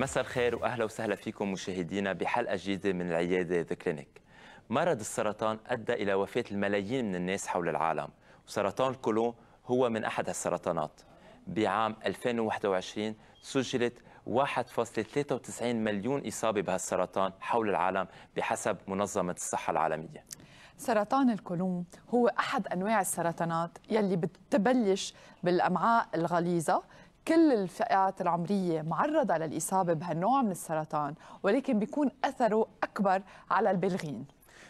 مساء الخير واهلا وسهلا فيكم مشاهدينا بحلقه جديده من العياده ذا كلينيك. مرض السرطان ادى الى وفاه الملايين من الناس حول العالم، وسرطان الكولون هو من احد السرطانات. بعام 2021 سجلت 1.93 مليون اصابه بهالسرطان حول العالم بحسب منظمه الصحه العالميه. سرطان الكولون هو احد انواع السرطانات يلي بتبلش بالامعاء الغليظه كل الفئات العمرية معرضة للإصابة بهالنوع من السرطان ولكن بيكون أثره أكبر على البالغين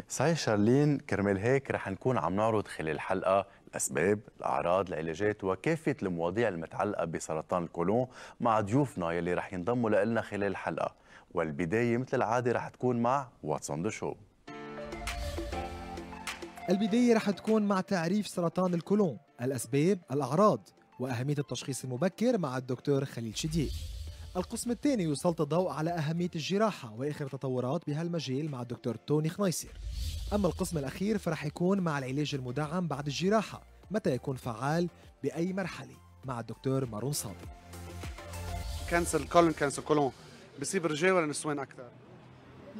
صحيح شارلين كرمال هيك رح نكون عم نعرض خلال الحلقة الأسباب، الأعراض، العلاجات وكافة المواضيع المتعلقة بسرطان الكولون مع ضيوفنا يلي رح ينضموا لنا خلال الحلقة والبداية مثل العادة رح تكون مع واتسون ذا شو البداية رح تكون مع تعريف سرطان الكولون الأسباب، الأعراض وأهمية التشخيص المبكر مع الدكتور خليل شديد القسم الثاني يسلط الضوء على أهمية الجراحة وآخر تطورات بهالمجال مع الدكتور توني خنيصير أما القسم الأخير فرح يكون مع العلاج المدعم بعد الجراحة متى يكون فعال بأي مرحلة مع الدكتور مارون صادق كانسل كولون كانسل كولون بصيب الرجال ولا النسوان أكثر؟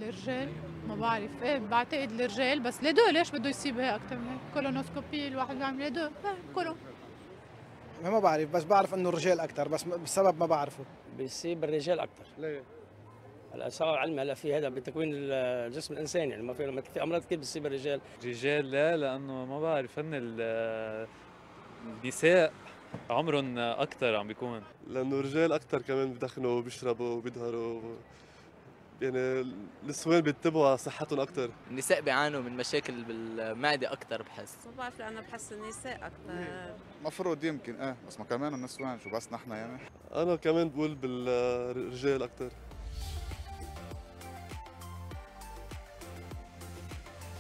الرجال ما بعرف ايه بعتقد الرجال بس لي دو ليش بده يصيب اكثر من هيك كولونوسكوبي الواحد بيعمل لي دو إيه، كولون ما بعرف بس بعرف انه الرجال اكثر بس بسبب ما بعرفه بيصيب الرجال اكثر ليه؟ هلا صار علم هلا في هذا بتكوين الجسم الانساني يعني ما في في امراض كثير بتصيب الرجال الرجال لا لانه ما بعرف هن النساء عمرهم اكثر عم بيكون لانه الرجال اكثر كمان بدخنوا وبيشربوا وبيظهروا يعني النسوان بيتبعوا على صحتهم اكثر النساء بيعانوا من مشاكل بالمعده اكثر بحس ما بعرف لانه بحس النساء اكثر مفروض يمكن اه بس ما كمان النسوان شو بس نحن يعني انا كمان بقول بالرجال اكثر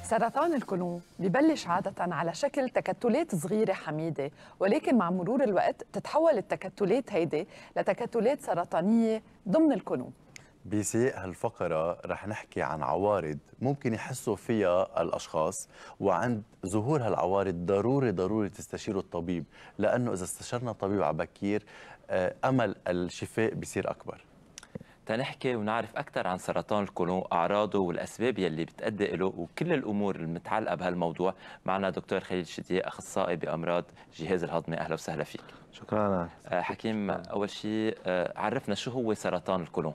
سرطان القولون ببلش عادة على شكل تكتلات صغيرة حميدة ولكن مع مرور الوقت تتحول التكتلات هيدي لتكتلات سرطانية ضمن القولون بسياق هالفقرة رح نحكي عن عوارض ممكن يحسوا فيها الأشخاص وعند ظهور هالعوارض ضروري ضروري تستشيروا الطبيب لأنه إذا استشرنا الطبيب على بكير آه، أمل الشفاء بصير أكبر تنحكي ونعرف أكثر عن سرطان القولون أعراضه والأسباب يلي بتأدي له وكل الأمور المتعلقة بهالموضوع معنا دكتور خليل شدي أخصائي بأمراض جهاز الهضمي أهلا وسهلا فيك شكرا آه، حكيم أول شيء آه، عرفنا شو هو سرطان القولون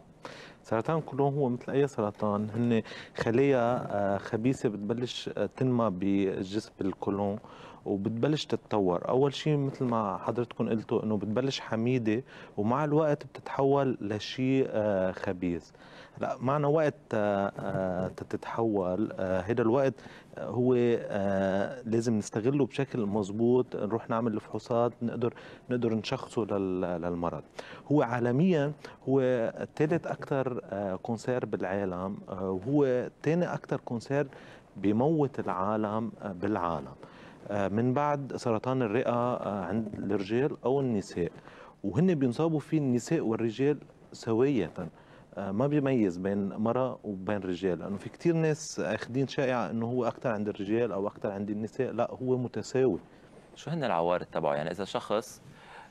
سرطان كولون هو مثل اي سرطان هن خلايا آه، خبيثه بتبلش آه، تنمى بجسم الكولون وبتبلش تتطور اول شيء مثل ما حضرتكم قلتوا انه بتبلش حميده ومع الوقت بتتحول لشيء آه، خبيث لا معنى وقت آه، آه، تتحول هذا آه، الوقت هو لازم نستغله بشكل مظبوط نروح نعمل الفحوصات نقدر نقدر نشخصه للمرض هو عالميا هو ثالث اكثر كونسير بالعالم وهو ثاني اكثر كونسير بموت العالم بالعالم من بعد سرطان الرئه عند الرجال او النساء وهن بينصابوا فيه النساء والرجال سويه آه، ما بيميز بين مرأة وبين رجال لأنه في كتير ناس أخدين شائعة أنه هو أكتر عند الرجال أو أكتر عند النساء لا هو متساوي شو هن العوارض تبعه يعني إذا شخص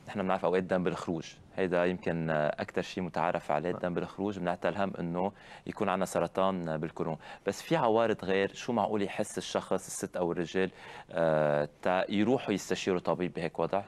نحن بنعرف اوقات دم بالخروج هيدا يمكن اكثر شيء متعارف عليه نعم. دم بالخروج بنعطي الهم انه يكون عندنا سرطان بالكولون بس في عوارض غير شو معقول يحس الشخص الست او الرجال آه يروحوا يستشيروا طبيب بهيك وضع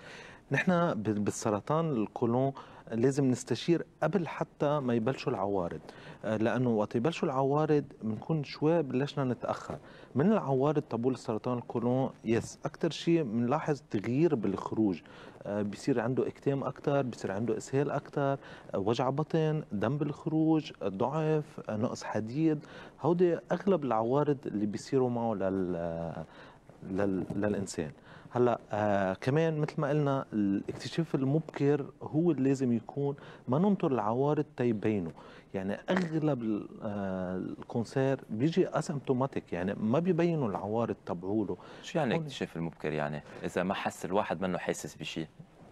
نحن بالسرطان الكولون لازم نستشير قبل حتى ما يبلشوا العوارض آه، لانه وقت يبلشوا العوارض بنكون شوي بلشنا نتاخر من العوارض طبول سرطان القولون يس اكثر شيء بنلاحظ تغيير بالخروج آه، بصير عنده اكتئاب اكثر بصير عنده اسهال اكثر آه، وجع بطن دم بالخروج ضعف نقص حديد هودي اغلب العوارض اللي بيصيروا معه لل للانسان هلا آه كمان مثل ما قلنا الاكتشاف المبكر هو اللي لازم يكون ما ننطر العوارض تيبينه يعني اغلب آه، الكونسير بيجي اسمبتوماتيك يعني ما بيبينوا العوارض تبعوله شو يعني اكتشاف المبكر يعني اذا ما حس الواحد منه حاسس بشيء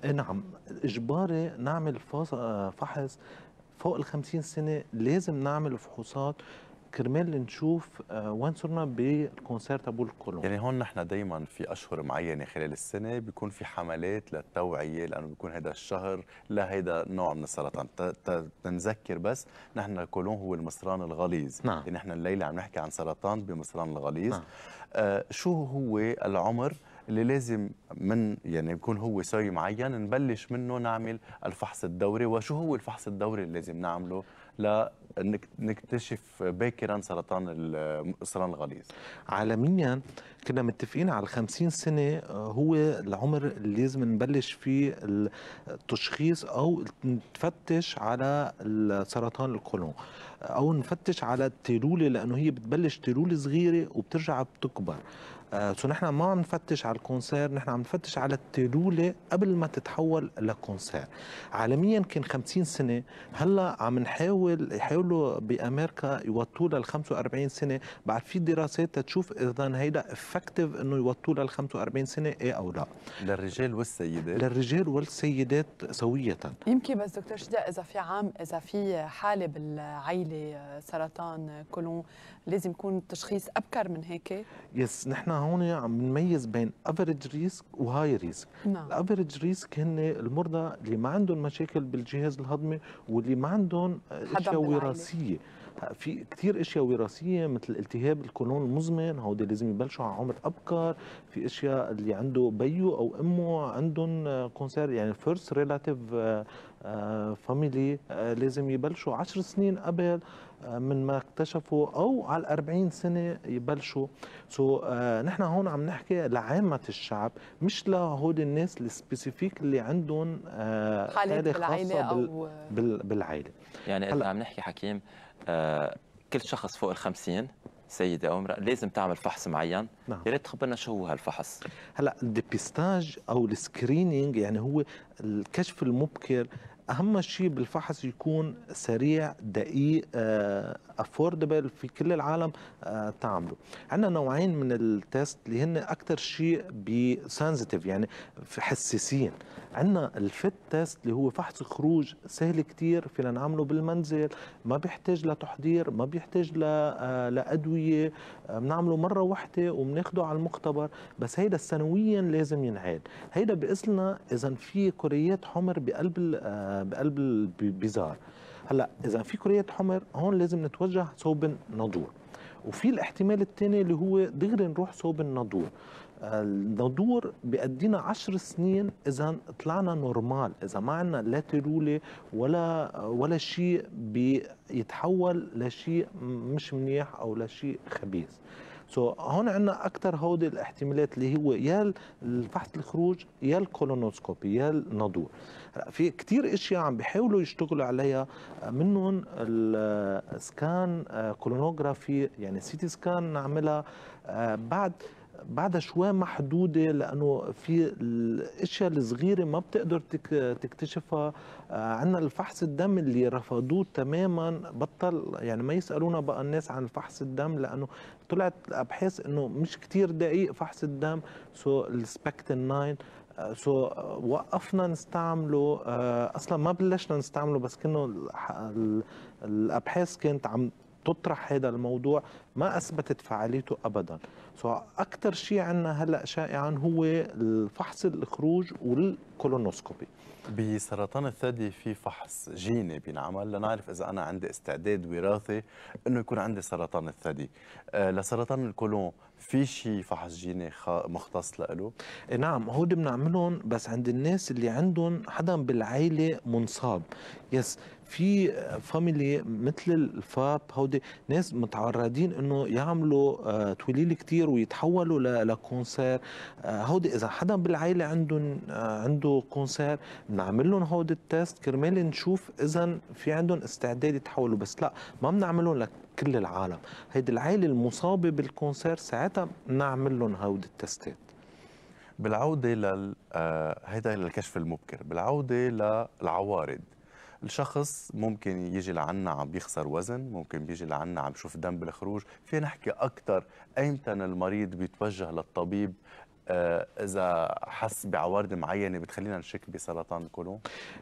إيه، نعم اجباري نعمل فحص آه، فوق ال 50 سنه لازم نعمل فحوصات كرمال نشوف آه، صرنا بالكونسيرت ابو الكولون يعني هون نحن دائما في اشهر معينه خلال السنه بيكون في حملات للتوعيه لانه بيكون هذا الشهر لهيدا نوع من السرطان تنذكر بس نحن كولون هو المصران الغليظ نعم يعني نحن الليله عم نحكي عن سرطان بمصران الغليظ نعم. آه شو هو العمر اللي لازم من يعني يكون هو سوي معين نبلش منه نعمل الفحص الدوري وشو هو الفحص الدوري اللي لازم نعمله لا نكتشف باكرا سرطان الصران الغليظ عالميا كنا متفقين على 50 سنه آه، هو العمر اللي لازم نبلش فيه التشخيص او نتفتش على سرطان القولون او نفتش على التيلوله لانه هي بتبلش تيلوله صغيره وبترجع بتكبر سو آه، نحن ما عم نفتش على الكونسير نحن عم نفتش على التيلوله قبل ما تتحول لكونسير عالميا كان 50 سنة هلا عم نحاول يحاولوا بأمريكا يوطوا لل 45 سنة بعد في دراسات تشوف إذا هيدا افكتيف إنه يوطوا لل 45 سنة إيه أو لا للرجال والسيدات للرجال والسيدات سوية يمكن بس دكتور شدي إذا في عام إذا في حالة بالعين آه، سرطان آه، كولون لازم يكون التشخيص ابكر من هيك يس نحن هون عم نميز بين افريج ريسك وهاي ريسك الافريج ريسك هن المرضى اللي ما عندهم مشاكل بالجهاز الهضمي واللي ما عندهم آه، اشياء وراثيه في كثير اشياء وراثيه مثل التهاب القولون المزمن هودي لازم يبلشوا على عمر ابكر في اشياء اللي عنده بيو او امه عندهم كونسير يعني فيرست ريلاتيف فاميلي لازم يبلشوا 10 سنين قبل آه، من ما اكتشفوا او على ال 40 سنه يبلشوا سو so, آه، نحن هون عم نحكي لعامه الشعب مش لهول الناس السبيسيفيك اللي عندهم آه, حاله خاصه بالعائله بال... أو... بالعائله يعني اذا عم نحكي حكيم آه، كل شخص فوق الخمسين سيدة أو امرأة لازم تعمل فحص معين نعم. يا ريت تخبرنا شو هو هالفحص هلا الديبيستاج أو السكرينينج يعني هو الكشف المبكر أهم شيء بالفحص يكون سريع دقيق آه، افوردبل في كل العالم آه، تعمله عندنا نوعين من التيست اللي هن اكثر شيء بسنسيتيف يعني حساسين عندنا الفيت تيست اللي هو فحص خروج سهل كثير فينا نعمله بالمنزل ما بيحتاج لتحضير ما بيحتاج آه، لادويه آه، بنعمله مره واحده وبناخده على المختبر بس هيدا سنويا لازم ينعاد هيدا بيقيس لنا اذا في كريات حمر بقلب بقلب البيزار هلا اذا في كريات حمر هون لازم نتوجه صوب النضور وفي الاحتمال الثاني اللي هو دغري نروح صوب النضور الندور آه، بيأدينا عشر سنين إذا طلعنا نورمال إذا ما عندنا لا تيرولي ولا ولا شيء بيتحول لشيء مش منيح أو لشيء خبيث سو so, هون عندنا اكثر هودي الاحتمالات اللي هو يا الفحص الخروج يا الكولونوسكوبي يا النضور في كثير اشياء عم بيحاولوا يشتغلوا عليها منهم السكان آه، كولونوغرافي يعني سيتي سكان نعملها آه، بعد بعدها شوي محدوده لانه في الاشياء الصغيره ما بتقدر تكتشفها آه، عندنا الفحص الدم اللي رفضوه تماما بطل يعني ما يسالونا بقى الناس عن فحص الدم لانه طلعت الابحاث انه مش كتير دقيق فحص الدم سو السبكتن 9 سو وقفنا نستعمله آه، اصلا ما بلشنا نستعمله بس كانه الابحاث كانت عم تطرح هذا الموضوع ما أثبتت فعاليته أبدا سواء أكثر شيء عندنا هلأ شائعا هو الفحص الخروج والكولونوسكوبي بسرطان الثدي في فحص جيني بينعمل لنعرف إذا أنا عندي استعداد وراثي أنه يكون عندي سرطان الثدي آه، لسرطان الكولون في شيء فحص جيني مختص له؟ إيه، نعم هو بنعملهم بس عند الناس اللي عندهم حدا بالعائلة منصاب يس في فاميلي مثل الفاب هودي ناس متعرضين انه يعملوا آه، توليل كتير ويتحولوا لكونسير آه، هودي اذا حدا بالعائله عندهم آه، عنده كونسير بنعمل لهم هودي التيست كرمال نشوف اذا في عندهم استعداد يتحولوا بس لا ما بنعملهم لهم لكل العالم هيدي العائله المصابه بالكونسير ساعتها بنعمل لهم هودي التستات بالعوده لل هيدا الكشف المبكر بالعوده للعوارض الشخص ممكن يجي لعنا عم بيخسر وزن ممكن بيجي لعنا عم بشوف دم بالخروج في نحكي أكثر أيمتى المريض بيتوجه للطبيب آه، اذا حس بعوارض معينه بتخلينا نشك بسرطان الكولون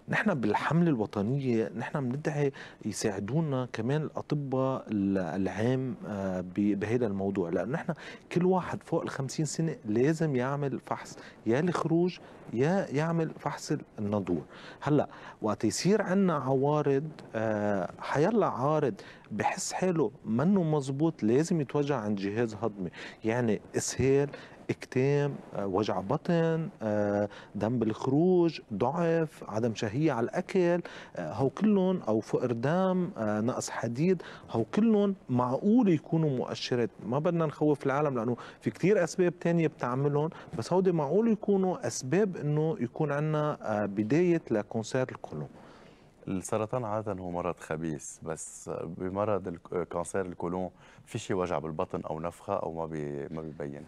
نحن بالحمله الوطنيه نحن بندعي يساعدونا كمان الاطباء العام آه، بهذا الموضوع لانه نحن كل واحد فوق ال 50 سنه لازم يعمل فحص يا الخروج يا يعمل فحص النضور هلا وقت يصير عندنا عوارض آه، حيلا عارض بحس حاله منه مزبوط لازم يتوجع عند جهاز هضمي يعني اسهال اكتام آه، وجع بطن آه، دم بالخروج ضعف عدم شهية على الأكل آه، هو كلهم أو فقر دم نقص حديد هو كلهم معقول يكونوا مؤشرات ما بدنا نخوف العالم لأنه في كتير أسباب تانية بتعملهم بس هودي معقول يكونوا أسباب أنه يكون عندنا بداية لكونسير القولون السرطان عادة هو مرض خبيث بس بمرض كانسر الكولون في شي وجع بالبطن او نفخه او ما بي ما بيبين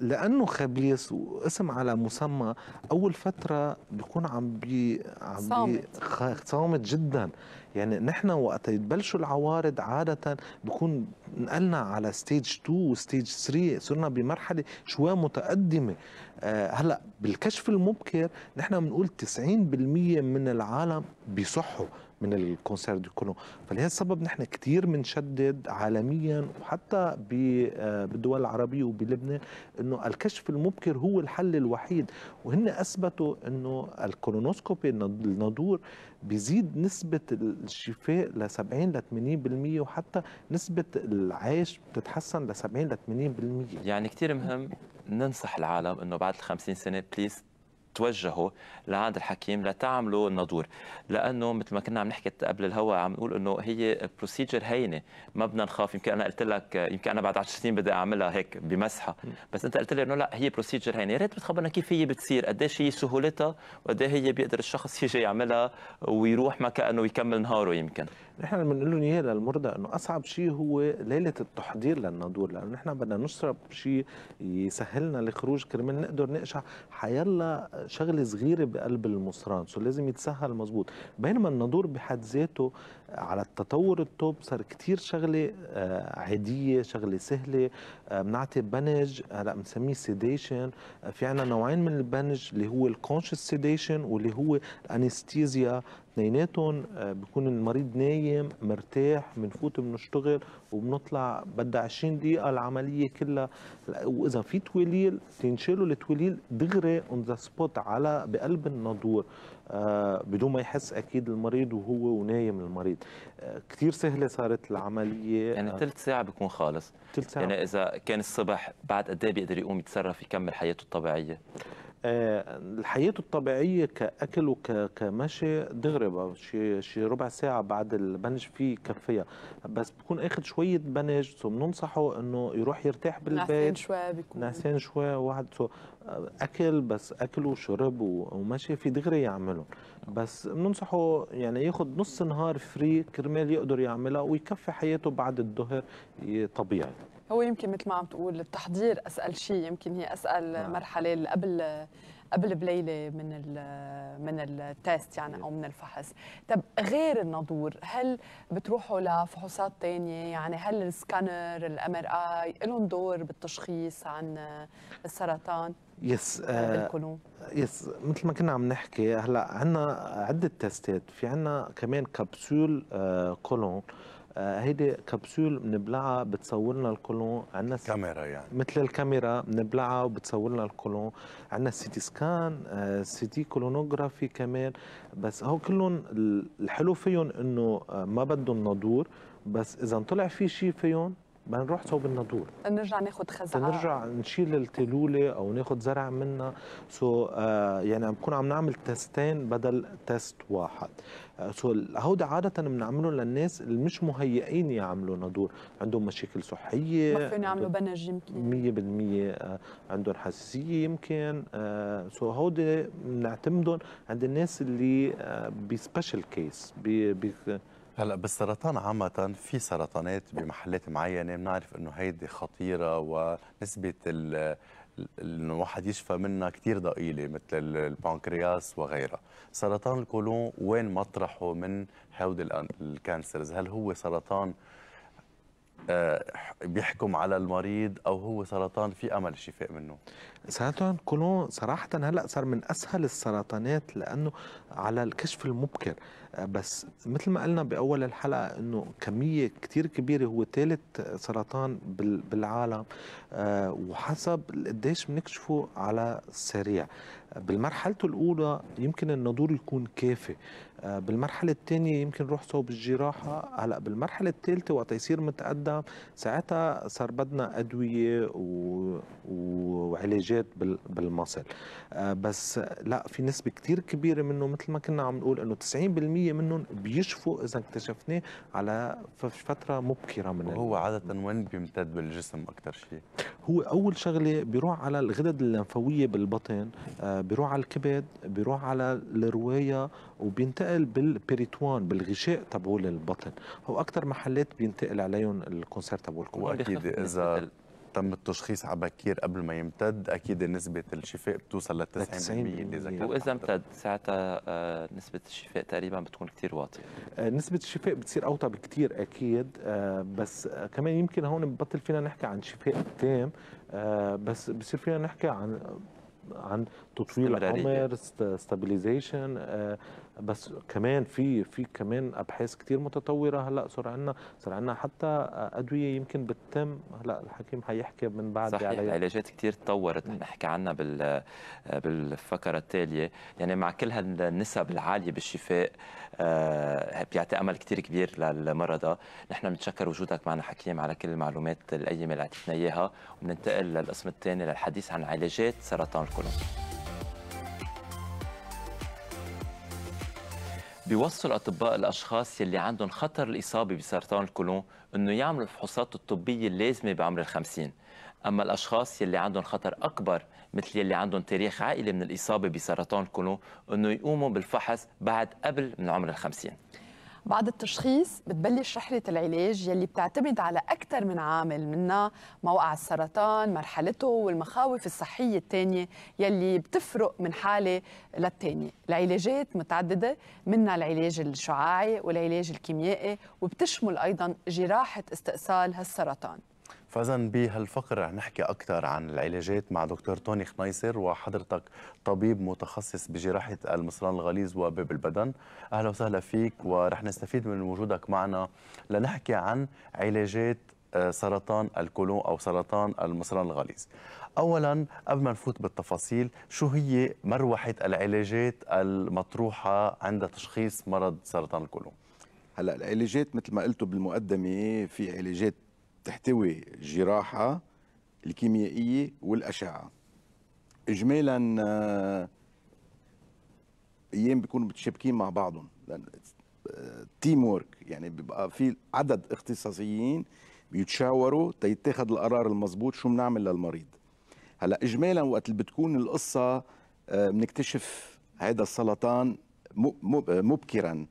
لانه خبيث واسم على مسمى اول فتره بيكون عم بي عم صامت. بي صامت جدا يعني نحن وقت يتبلشوا العوارض عادة بكون نقلنا على ستيج 2 وستيج 3 صرنا بمرحلة شوي متقدمة آه، هلا بالكشف المبكر نحن بنقول 90% من العالم بيصحوا من الكونسيرت كله فلهذا السبب نحن كثير بنشدد عالميا وحتى آه، بالدول العربيه وبلبنان انه الكشف المبكر هو الحل الوحيد وهن اثبتوا انه الكولونوسكوبي النادور بيزيد نسبه الشفاء ل 70 ل 80% وحتى نسبه العيش بتتحسن ل 70 ل 80% يعني كثير مهم ننصح العالم انه بعد ال 50 سنه بليز توجهوا لعند الحكيم لتعملوا النضور لانه مثل ما كنا عم نحكي قبل الهوا عم نقول انه هي بروسيجر هينه ما بدنا نخاف يمكن انا قلت لك يمكن انا بعد 10 سنين بدي اعملها هيك بمسحه بس انت قلت لي انه لا هي بروسيجر هينه يا ريت بتخبرنا كيف هي بتصير قديش إيه هي سهولتها وقد إيه هي بيقدر الشخص يجي يعملها ويروح ما كانه يكمل نهاره يمكن نحن اللي بنقول ايه للمرضى انه اصعب شيء هو ليله التحضير للنادور لانه نحن بدنا نشرب شيء يسهلنا الخروج كرمال نقدر نقشع حيلا شغله صغيره بقلب المصران سو لازم يتسهل مزبوط بينما النادور بحد ذاته على التطور التوب صار كثير شغله آه، عاديه شغله سهله بنعطي آه، بنج هلا آه، بنسميه سيديشن في عندنا نوعين من البنج اللي هو الكونشس سيديشن واللي هو الانستيزيا اثنيناتهم بكون المريض نايم مرتاح بنفوت بنشتغل وبنطلع بدها 20 دقيقه العمليه كلها واذا في توليل تنشالوا التوليل دغري اون ذا سبوت على بقلب النادور آه، بدون ما يحس اكيد المريض وهو ونايم المريض آه، كثير سهله صارت العمليه يعني ثلث آه، ساعه بيكون خالص ثلث ساعه يعني اذا كان الصبح بعد قد ايه بيقدر يقوم يتصرف يكمل حياته الطبيعيه آه، حياته الطبيعيه كاكل وكمشي دغري شي شي ربع ساعه بعد البنج فيه كفيه بس بكون اخذ شويه بنج ثم ننصحه انه يروح يرتاح بالبيت نعسان شوي بيكون نعسان شوي واحد آه، اكل بس اكل وشرب ومشي في دغري يعمله بس بننصحه يعني ياخذ نص نهار فري كرمال يقدر يعملها ويكفي حياته بعد الظهر طبيعي هو يمكن مثل ما عم تقول التحضير اسال شيء يمكن هي اسال نعم. مرحله قبل قبل بليله من من التيست يعني او من الفحص طب غير النضور هل بتروحوا لفحوصات ثانيه يعني هل السكانر الام ار اي لهم دور بالتشخيص عن السرطان يس يس آه، مثل ما كنا عم نحكي هلا عندنا عده تيستات في عندنا كمان كبسول آه، كولون آه، هيدي كبسول بنبلعها بتصور لنا الكولون عندنا كاميرا يعني مثل الكاميرا بنبلعها وبتصور لنا الكولون عندنا سيتي سكان آه، سيتي كولونوغرافي كمان بس هو كلهم الحلو فيهم انه آه، ما بدهم نادور بس اذا طلع في شيء فيهم بنروح صوب النادور نرجع ناخذ خزعه نرجع نشيل التلوله او ناخذ زرع منها سو so, آه يعني بكون عم نعمل تستين بدل تست واحد سو آه، so, هودا عاده بنعمله للناس اللي مش مهيئين يعملوا نادور عندهم مشاكل صحيه ما فيهم يعملوا بنج يمكن 100% آه، عندهم حساسيه يمكن سو آه، so, هودي بنعتمدهم عند الناس اللي بسبيشال كيس بي, بي هلا بالسرطان عامة في سرطانات بمحلات معينة بنعرف انه هيدي خطيرة ونسبة انه الواحد يشفى منها كثير ضئيله مثل البنكرياس وغيرها سرطان القولون وين مطرحه من هودي الكانسرز هل هو سرطان آه، بيحكم على المريض او هو سرطان في امل الشفاء منه سرطان كولون صراحه هلا صار من اسهل السرطانات لانه على الكشف المبكر آه، بس مثل ما قلنا باول الحلقه انه كميه كثير كبيره هو ثالث سرطان بالعالم آه، وحسب قديش بنكشفه على السريع بالمرحله الاولى يمكن النضور يكون كافي آه، بالمرحله الثانيه يمكن نروح صوب الجراحه هلا بالمرحله الثالثه وقت يصير متقدم ساعتها صار بدنا ادويه و... وعلاجات بال... بالمصل آه، بس لا في نسبه كثير كبيره منه مثل ما كنا عم نقول انه 90% منهم بيشفوا اذا اكتشفناه على فتره مبكره من وهو عاده وين بيمتد بالجسم اكثر شيء هو اول شغله بيروح على الغدد اللمفاوية بالبطن آه، بيروح على الكبد بيروح على الروايه وبينتقل بالبريتوان بالغشاء طبول البطن هو اكثر محلات بينتقل عليهم الكونسير طبول واكيد اذا تم التشخيص على بكير قبل ما يمتد اكيد نسبه الشفاء بتوصل ل 90% اذا واذا امتد ساعتها آه، نسبه الشفاء تقريبا بتكون كثير واطيه آه، نسبه الشفاء بتصير اوطى بكثير اكيد آه، بس كمان يمكن هون ببطل فينا نحكي عن شفاء تام بس بصير فينا نحكي عن عن تطوير العمر ستابيليزيشن بس كمان في في كمان ابحاث كتير متطوره هلا صار عندنا صار عندنا حتى ادويه يمكن بتتم هلا الحكيم حيحكي من بعد صحيح العلاجات علاجات كتير تطورت نحكي عنها بال بالفقره التاليه يعني مع كل هالنسب العاليه بالشفاء آه، بيعطي امل كتير كبير للمرضى نحن بنتشكر وجودك معنا حكيم على كل المعلومات القيمه اللي اعطيتنا اياها وبننتقل للقسم الثاني للحديث عن علاجات سرطان القولون بيوصوا الاطباء الاشخاص يلي عندهم خطر الاصابه بسرطان الكولون انه يعملوا الفحوصات الطبيه اللازمه بعمر ال50 اما الاشخاص يلي عندهم خطر اكبر مثل يلي عندهم تاريخ عائلي من الاصابه بسرطان الكولون انه يقوموا بالفحص بعد قبل من عمر ال50 بعد التشخيص بتبلش رحلة العلاج يلي بتعتمد على أكثر من عامل منها موقع السرطان مرحلته والمخاوف الصحية الثانية يلي بتفرق من حالة للتانية العلاجات متعددة منها العلاج الشعاعي والعلاج الكيميائي وبتشمل أيضا جراحة استئصال هالسرطان فاذا بهالفقرة رح نحكي اكثر عن العلاجات مع دكتور توني خنيصر وحضرتك طبيب متخصص بجراحه المصران الغليظ وباب البدن اهلا وسهلا فيك ورح نستفيد من وجودك معنا لنحكي عن علاجات آه، سرطان الكولون او سرطان المصران الغليظ. اولا قبل ما نفوت بالتفاصيل شو هي مروحه العلاجات المطروحه عند تشخيص مرض سرطان الكولون؟ هلا العلاجات مثل ما قلتوا بالمقدمه في علاجات تحتوي الجراحه الكيميائيه والاشعه اجمالا آه، ايام بيكونوا متشابكين مع بعضهم لان تيم وورك يعني بيبقى في عدد اختصاصيين بيتشاوروا تيتاخذ القرار المضبوط شو بنعمل للمريض هلا اجمالا وقت اللي بتكون القصه بنكتشف آه، هذا السرطان مبكرا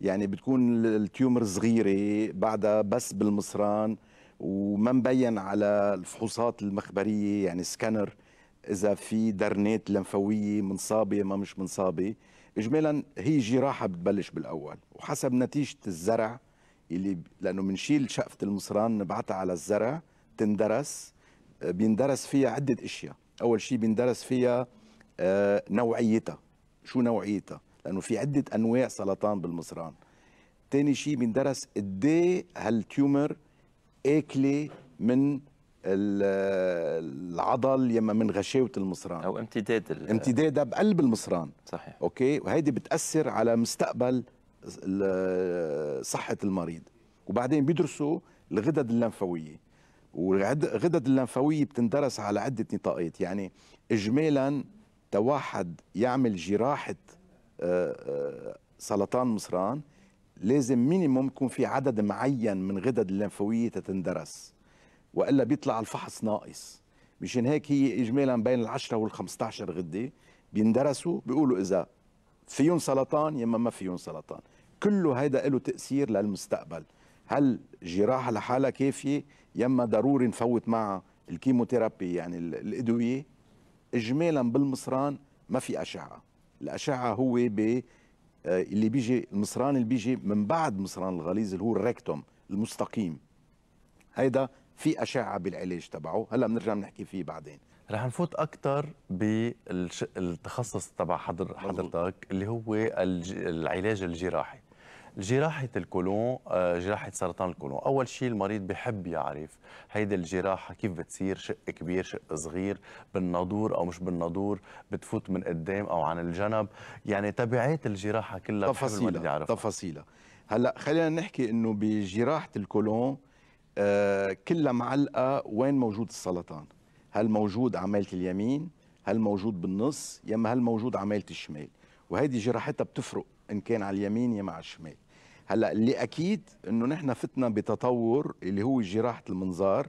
يعني بتكون التيومر صغيره بعدها بس بالمصران وما مبين على الفحوصات المخبريه يعني سكانر اذا في درنات لمفوية منصابه ما مش منصابه اجمالا هي جراحه بتبلش بالاول وحسب نتيجه الزرع اللي لانه بنشيل شقفه المصران نبعتها على الزرع تندرس آه، بيندرس فيها عده اشياء اول شيء بيندرس فيها آه، نوعيتها شو نوعيتها لانه في عده انواع سرطان بالمصران ثاني شيء بيندرس قد إيه هالتيومر اكله من العضل يما من غشاوه المصران او امتداد امتدادها بقلب المصران صحيح اوكي وهيدي بتاثر على مستقبل صحه المريض وبعدين بيدرسوا الغدد اللمفاويه والغدد اللمفاويه بتندرس على عده نطاقات يعني اجمالا تواحد يعمل جراحه آه، آه، سرطان مصران لازم مينيموم يكون في عدد معين من غدد الليمفاويه تتندرس والا بيطلع الفحص ناقص مشان هيك هي اجمالا بين ال10 وال15 غده بيندرسوا بيقولوا اذا فيهم سرطان اما ما فيهم سرطان كله هيدا له تاثير للمستقبل هل جراحه لحالها كافيه يا اما ضروري نفوت معها الكيموثيرابي يعني الادويه اجمالا بالمصران ما في اشعه الاشعه هو ب آه، اللي بيجي المصران اللي بيجي من بعد مصران الغليظ اللي هو الريكتوم المستقيم هيدا في اشعه بالعلاج تبعه هلا بنرجع بنحكي فيه بعدين رح نفوت اكثر بالتخصص تبع حضر حضرتك اللي هو العلاج الجراحي جراحة الكولون آه، جراحة سرطان الكولون أول شيء المريض بحب يعرف هيدي الجراحة كيف بتصير شق كبير شق صغير بالنادور أو مش بالنادور بتفوت من قدام أو عن الجنب يعني تبعات الجراحة كلها تفاصيلة تفاصيلة هلا خلينا نحكي انه بجراحه الكولون آه، كلها معلقه وين موجود السرطان هل موجود عماله اليمين هل موجود بالنص يما اما هل موجود عماله الشمال وهيدي جراحتها بتفرق ان كان على اليمين يا على الشمال هلا اللي اكيد انه نحن فتنا بتطور اللي هو جراحه المنظار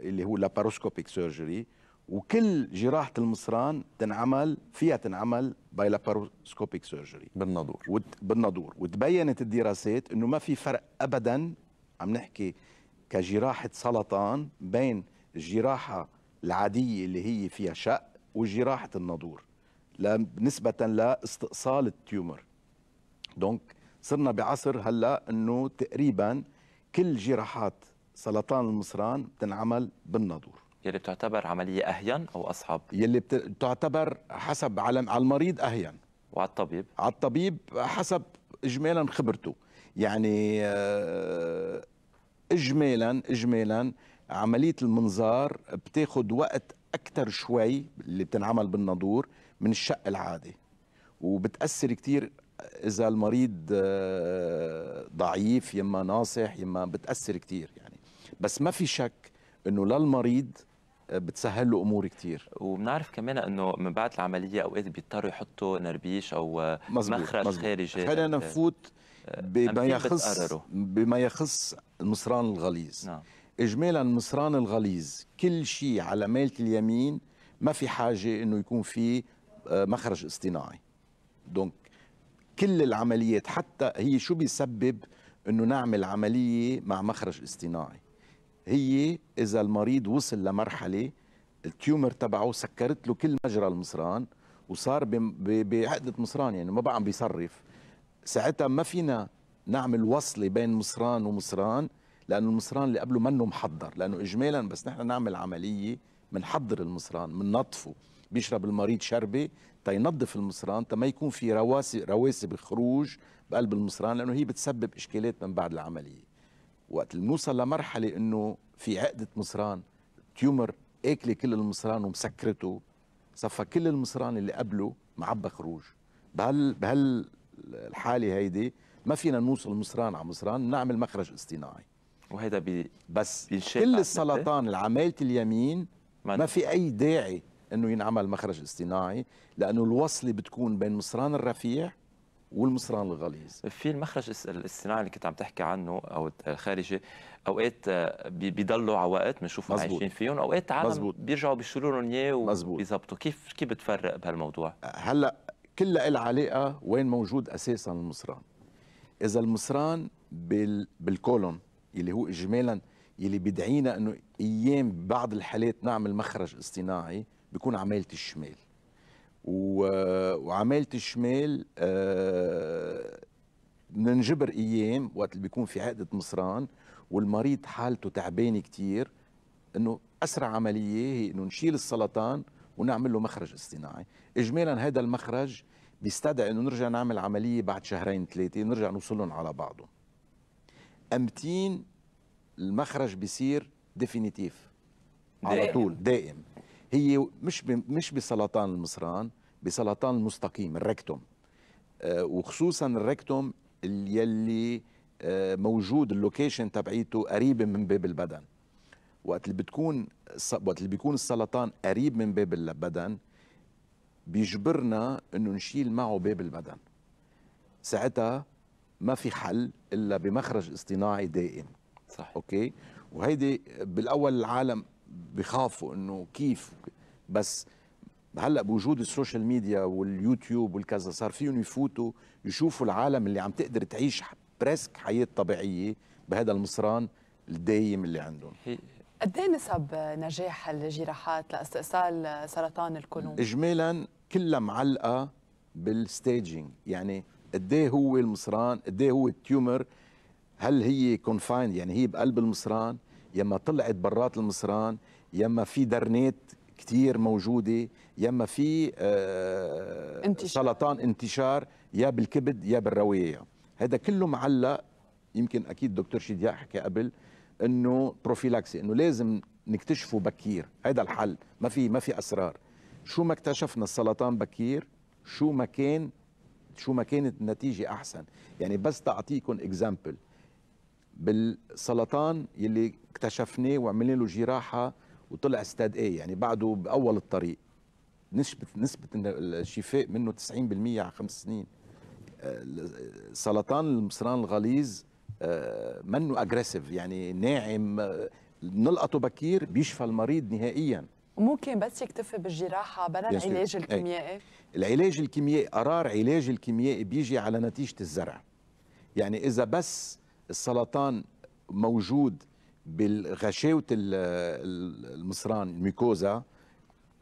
اللي هو لاباروسكوبيك سيرجري وكل جراحه المصران تنعمل فيها تنعمل باي لاباروسكوبيك سيرجري بالنادور وت... بالنادور وتبينت الدراسات انه ما في فرق ابدا عم نحكي كجراحه سرطان بين الجراحه العاديه اللي هي فيها شق وجراحه النادور نسبه لاستئصال التيومر دونك صرنا بعصر هلا انه تقريبا كل جراحات سرطان المصران بتنعمل بالنادور يلي بتعتبر عمليه اهين او اصعب يلي بتعتبر حسب على المريض اهين وعلى الطبيب على الطبيب حسب اجمالا خبرته يعني آه، اجمالا اجمالا عمليه المنظار بتاخذ وقت اكثر شوي اللي بتنعمل بالنظور من الشق العادي وبتاثر كثير اذا المريض آه، ضعيف يما ناصح يما بتاثر كثير يعني بس ما في شك انه للمريض آه، بتسهل له امور كثير وبنعرف كمان انه من بعد العمليه اوقات بيضطروا يحطوا نربيش او مزبوط مخرج مزبوط خارجي خلينا آه، نفوت بما يخص بما يخص مصران الغليظ نعم. اجمالا مصران الغليظ كل شيء على ميله اليمين ما في حاجه انه يكون في مخرج اصطناعي دونك كل العمليات حتى هي شو بيسبب انه نعمل عمليه مع مخرج اصطناعي هي اذا المريض وصل لمرحله التيومر تبعه سكرت له كل مجرى المصران وصار بعقده مصران يعني ما بقى عم بيصرف ساعتها ما فينا نعمل وصله بين مصران ومصران لانه المصران اللي قبله منه محضر لانه اجمالا بس نحن نعمل عمليه بنحضر المصران بننظفه بيشرب المريض شربه تينظف المصران تما يكون في رواسب رواسب خروج بقلب المصران لانه هي بتسبب اشكالات من بعد العمليه وقت نوصل بنوصل لمرحله انه في عقده مصران تيومر اكله كل المصران ومسكرته صفى كل المصران اللي قبله معبى خروج بهال بهالحاله هيدي ما فينا نوصل مصران على مصران نعمل مخرج اصطناعي وهيدا بي بس كل السلطان العمالة اليمين ما, ما في اي داعي انه ينعمل مخرج اصطناعي لانه الوصله بتكون بين مصران الرفيع والمصران الغليظ في المخرج الصناعي اللي كنت عم تحكي عنه او الخارجي اوقات آه، بيضلوا على وقت بنشوفهم عايشين فيهم اوقات عالم مزبوط. بيرجعوا بيشيلوا لهم اياه وبيظبطوا كيف كيف بتفرق بهالموضوع هلا كلها لها علاقه وين موجود اساسا المصران اذا المصران بال... بالكولون اللي هو اجمالا اللي بيدعينا انه ايام بعض الحالات نعمل مخرج اصطناعي بيكون عماله الشمال وعماله الشمال بننجبر آه، ايام وقت اللي بيكون في عقده مصران والمريض حالته تعبانه كثير انه اسرع عمليه هي انه نشيل السرطان ونعمل له مخرج اصطناعي اجمالا هذا المخرج بيستدعي انه نرجع نعمل عمليه بعد شهرين ثلاثه نرجع نوصلهم على بعضهم امتين المخرج بيصير ديفينيتيف على طول دائم هي مش مش بسرطان المصران بسرطان المستقيم الركتوم آه، وخصوصا الركتوم يلي آه، موجود اللوكيشن تبعيته قريبه من باب البدن وقت اللي بتكون وقت اللي بيكون السرطان قريب من باب البدن بيجبرنا انه نشيل معه باب البدن ساعتها ما في حل الا بمخرج اصطناعي دائم صح اوكي وهيدي بالاول العالم بخافوا انه كيف بس هلا بوجود السوشيال ميديا واليوتيوب والكذا صار فيهم يفوتوا يشوفوا العالم اللي عم تقدر تعيش بريسك حياه طبيعيه بهذا المصران الدايم اللي عندهم قد ايه نسب نجاح الجراحات لاستئصال سرطان القولون؟ اجمالا كلها معلقه بالستيجينج يعني قد ايه هو المصران قد ايه هو التيومر هل هي كونفايند يعني هي بقلب المصران يما طلعت برات المصران يما في درنات كتير موجودة يما في سلطان آه، انتشار. سرطان انتشار يا بالكبد يا بالروية هذا كله معلق يمكن أكيد دكتور شيدياء حكى قبل أنه بروفيلاكسي أنه لازم نكتشفه بكير هذا الحل ما في ما في أسرار شو ما اكتشفنا السرطان بكير شو ما كان شو ما كانت النتيجة أحسن يعني بس تعطيكم اكزامبل بالسرطان يلي اكتشفناه وعملنا له جراحه وطلع استاد ايه يعني بعده باول الطريق نسبه نسبه الشفاء منه 90% على خمس سنين آه، سرطان المصران الغليظ آه، منه اجريسيف يعني ناعم بنلقطه آه، بكير بيشفى المريض نهائيا ممكن بس يكتفي بالجراحه بلا العلاج إيه. الكيميائي العلاج الكيميائي قرار علاج الكيميائي بيجي على نتيجه الزرع يعني اذا بس السرطان موجود بالغشاوة المصران الميكوزا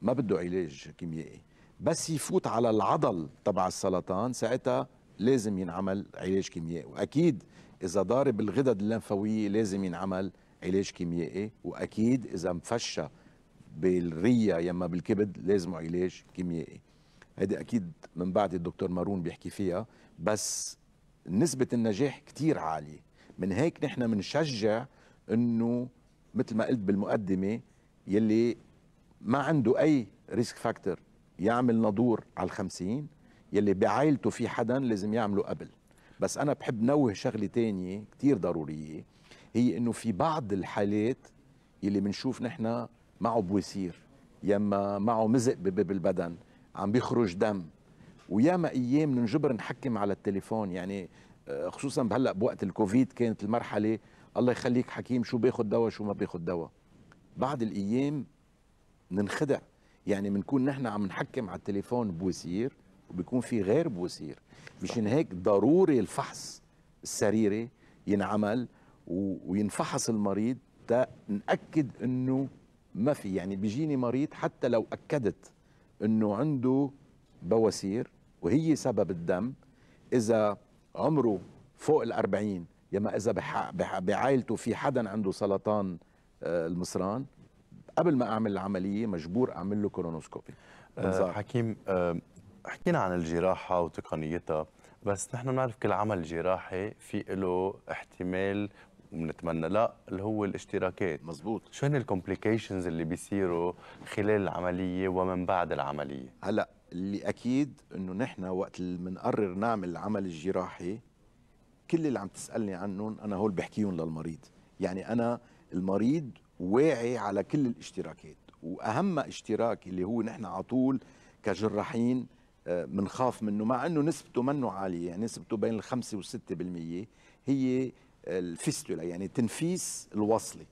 ما بده علاج كيميائي بس يفوت على العضل تبع السرطان ساعتها لازم ينعمل علاج كيميائي واكيد اذا ضارب الغدد اللمفاويه لازم ينعمل علاج كيميائي واكيد اذا مفشى بالرية يما بالكبد لازم علاج كيميائي هذا اكيد من بعد الدكتور مارون بيحكي فيها بس نسبه النجاح كتير عاليه من هيك نحن بنشجع انه مثل ما قلت بالمقدمه يلي ما عنده اي ريسك فاكتور يعمل نادور على الخمسين يلي بعائلته في حدا لازم يعمله قبل بس انا بحب نوه شغله تانية كتير ضروريه هي انه في بعض الحالات يلي بنشوف نحن معه يا اما معه مزق بالبدن عم بيخرج دم وياما ايام ننجبر نحكم على التليفون يعني آه، خصوصا هلا بوقت الكوفيد كانت المرحله الله يخليك حكيم شو بياخذ دواء شو ما بياخذ دواء بعد الايام ننخدع يعني بنكون نحن عم نحكم على التليفون بوسير وبيكون في غير بوسير مشان هيك ضروري الفحص السريري ينعمل وينفحص المريض تا ناكد انه ما في يعني بيجيني مريض حتى لو اكدت انه عنده بواسير وهي سبب الدم اذا عمره فوق الأربعين يما إذا بعائلته في حدا عنده سرطان آه، المصران قبل ما أعمل العملية مجبور أعمل له كولونوسكوبي أه حكيم أه حكينا عن الجراحة وتقنيتها بس نحن بنعرف كل عمل جراحي في له احتمال ونتمنى لا اللي هو الاشتراكات مزبوط شو هن الكومبليكيشنز اللي بيصيروا خلال العمليه ومن بعد العمليه هلا اللي اكيد انه نحن وقت اللي بنقرر نعمل العمل الجراحي كل اللي عم تسالني عنهم انا هول بحكيهم للمريض يعني انا المريض واعي على كل الاشتراكات واهم اشتراك اللي هو نحن على طول كجراحين بنخاف آه، منه مع انه نسبته منه عاليه يعني نسبته بين الخمسة والستة بالمية هي الفيستولا يعني تنفيس الوصلي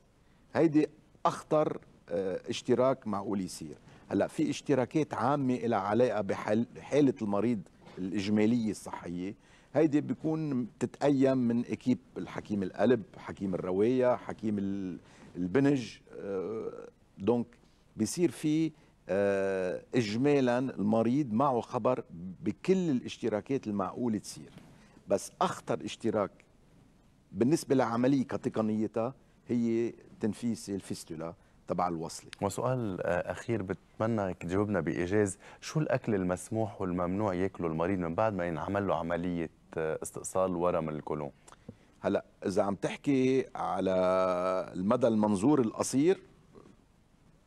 هيدي اخطر آه، اشتراك معقول يصير هلا في اشتراكات عامه إلى علاقه بحاله المريض الاجماليه الصحيه هيدي بيكون بتتقيم من اكيب الحكيم القلب حكيم الروايه حكيم البنج آه، دونك بيصير في آه، اجمالا المريض معه خبر بكل الاشتراكات المعقوله تصير بس اخطر اشتراك بالنسبه لعمليه كتقنيتها هي تنفيس الفيستولا تبع الوصله وسؤال آه، اخير بتمنى تجاوبنا بايجاز شو الاكل المسموح والممنوع ياكله المريض من بعد ما ينعمل له عمليه آه، استئصال ورم الكولون هلا اذا عم تحكي على المدى المنظور القصير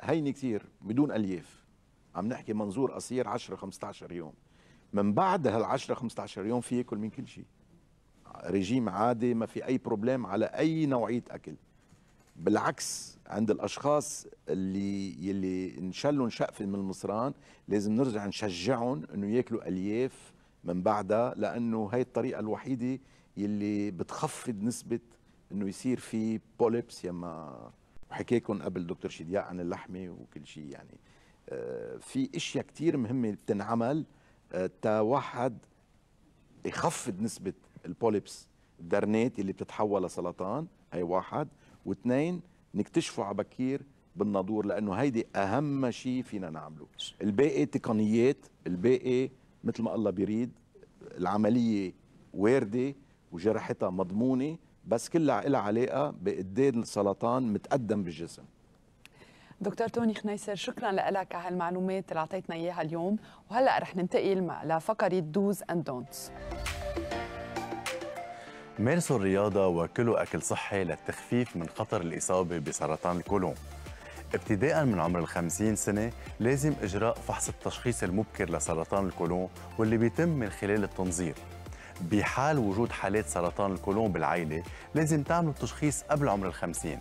هيني كثير بدون الياف عم نحكي منظور قصير 10 15 يوم من بعد هال 10 15 يوم في ياكل من كل شيء ريجيم عادي ما في اي بروبلم على اي نوعيه اكل بالعكس عند الاشخاص اللي يلي انشلوا شقفة من المصران لازم نرجع نشجعهم انه ياكلوا الياف من بعدها لانه هي الطريقه الوحيده يلي بتخفض نسبه انه يصير في بوليبس يما حكيكم قبل دكتور شدياء عن اللحمه وكل شيء يعني آه، في اشياء كثير مهمه بتنعمل آه، تا واحد يخفض نسبه البوليبس الدرنات اللي بتتحول لسرطان هي واحد واثنين نكتشفه على بكير بالنادور لانه هيدي اهم شيء فينا نعمله الباقي تقنيات الباقي مثل ما الله بيريد العمليه وارده وجراحتها مضمونه بس كلها لها علاقه بقديه السرطان متقدم بالجسم دكتور توني خنيسر شكرا لك على هالمعلومات اللي اعطيتنا اياها اليوم وهلا رح ننتقل لفقره دوز اند دونتس مارسوا الرياضة وكلوا أكل صحي للتخفيف من خطر الإصابة بسرطان الكولون ابتداء من عمر الخمسين سنة لازم إجراء فحص التشخيص المبكر لسرطان الكولون واللي بيتم من خلال التنظير بحال وجود حالات سرطان الكولون بالعائلة لازم تعملوا التشخيص قبل عمر الخمسين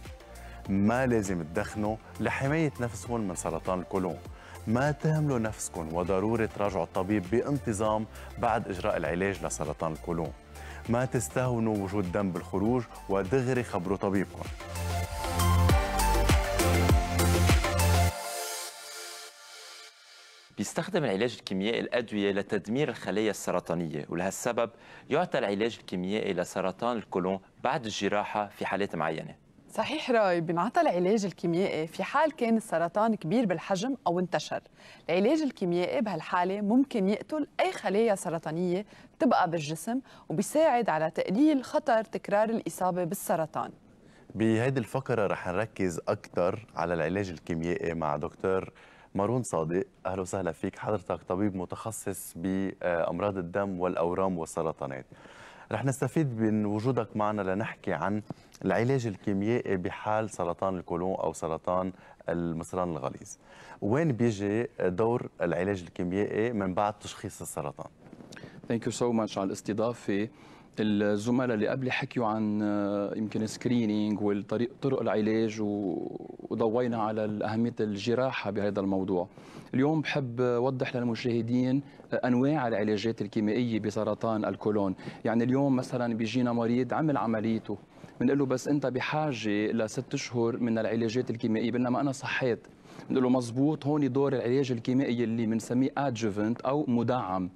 ما لازم تدخنوا لحماية نفسكم من سرطان الكولون ما تهملوا نفسكم وضروري تراجعوا الطبيب بانتظام بعد إجراء العلاج لسرطان الكولون ما تستهونوا وجود دم بالخروج ودغري خبروا طبيبكم بيستخدم العلاج الكيميائي الأدوية لتدمير الخلايا السرطانية ولهالسبب يعطى العلاج الكيميائي لسرطان الكولون بعد الجراحة في حالات معينة صحيح راي بنعطى العلاج الكيميائي في حال كان السرطان كبير بالحجم او انتشر العلاج الكيميائي بهالحاله ممكن يقتل اي خلايا سرطانيه تبقى بالجسم وبيساعد على تقليل خطر تكرار الإصابة بالسرطان بهيدي الفقرة رح نركز أكثر على العلاج الكيميائي مع دكتور مارون صادق أهلا وسهلا فيك حضرتك طبيب متخصص بأمراض الدم والأورام والسرطانات رح نستفيد من وجودك معنا لنحكي عن العلاج الكيميائي بحال سرطان الكولون أو سرطان المصران الغليظ وين بيجي دور العلاج الكيميائي من بعد تشخيص السرطان ثانك يو سو ماتش على الاستضافه الزملاء اللي قبلي حكيوا عن آه، يمكن سكرينينج والطريق طرق العلاج وضوينا على اهميه الجراحه بهذا الموضوع. اليوم بحب اوضح للمشاهدين آه، انواع العلاجات الكيميائيه بسرطان الكولون، يعني اليوم مثلا بيجينا مريض عمل عمليته بنقول له بس انت بحاجه لست اشهر من العلاجات الكيميائيه بينما انا صحيت بنقول له مزبوط هون دور العلاج الكيميائي اللي بنسميه ادجوفنت او مدعم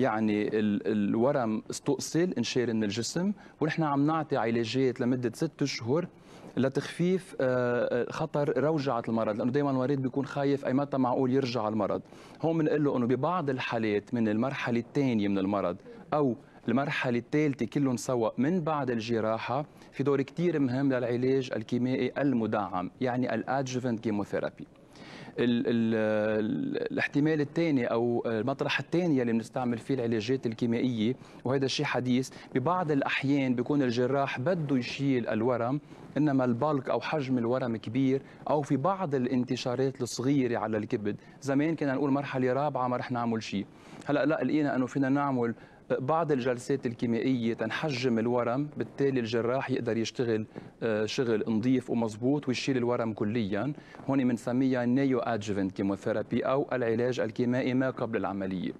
يعني الورم استؤصل انشال من الجسم ونحن عم نعطي علاجات لمده ست اشهر لتخفيف آه، آه، خطر روجعه المرض لانه دائما المريض بيكون خايف اي متى معقول يرجع المرض هون بنقول له انه ببعض الحالات من المرحله الثانيه من المرض او المرحله الثالثه كلهم سوا من بعد الجراحه في دور كثير مهم للعلاج الكيميائي المدعم يعني الادجفنت كيموثيرابي الـ الـ الاحتمال الثاني او المطرح الثاني اللي بنستعمل فيه العلاجات الكيميائيه وهذا الشيء حديث ببعض الاحيان بيكون الجراح بده يشيل الورم انما البلك او حجم الورم كبير او في بعض الانتشارات الصغيره على الكبد زمان كنا نقول مرحله رابعه ما رح نعمل شيء هلا لا لقينا انه فينا نعمل بعض الجلسات الكيميائية تنحجم الورم بالتالي الجراح يقدر يشتغل آه، شغل نظيف ومظبوط ويشيل الورم كليا هون بنسميها نيو ادجفنت كيموثيرابي أو العلاج الكيمائي ما قبل العملية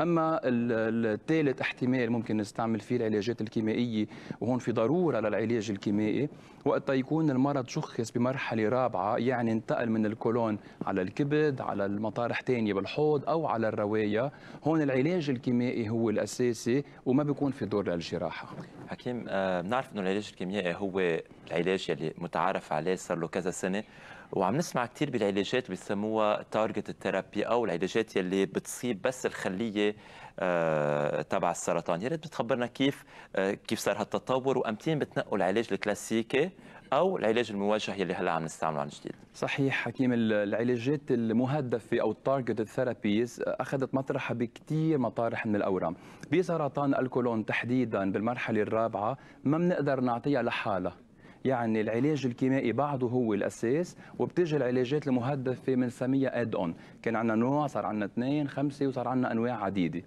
اما الثالث احتمال ممكن نستعمل فيه العلاجات الكيميائيه وهون في ضروره للعلاج الكيميائي وقت يكون المرض شخص بمرحله رابعه يعني انتقل من الكولون على الكبد على المطارح ثانيه بالحوض او على الروايه هون العلاج الكيميائي هو الاساسي وما بيكون في دور للجراحه حكيم آه، بنعرف انه العلاج الكيميائي هو العلاج اللي متعارف عليه صار له كذا سنه وعم نسمع كثير بالعلاجات بسموها تارجت الثيرابي او العلاجات يلي بتصيب بس الخليه آه، تبع السرطان يا ريت بتخبرنا كيف آه، كيف صار هالتطور وامتين بتنقوا العلاج الكلاسيكي او العلاج الموجه يلي هلا عم نستعمله عن جديد صحيح حكيم العلاجات المهدفه او التارجت آه، ثيرابيز اخذت مطرحها بكثير مطارح من الاورام بسرطان الكولون تحديدا بالمرحله الرابعه ما بنقدر نعطيها لحالها يعني العلاج الكيميائي بعضه هو الاساس وبتجي العلاجات المهدفه بنسميها اد اون كان عندنا نوع صار عندنا اثنين خمسه وصار عندنا انواع عديده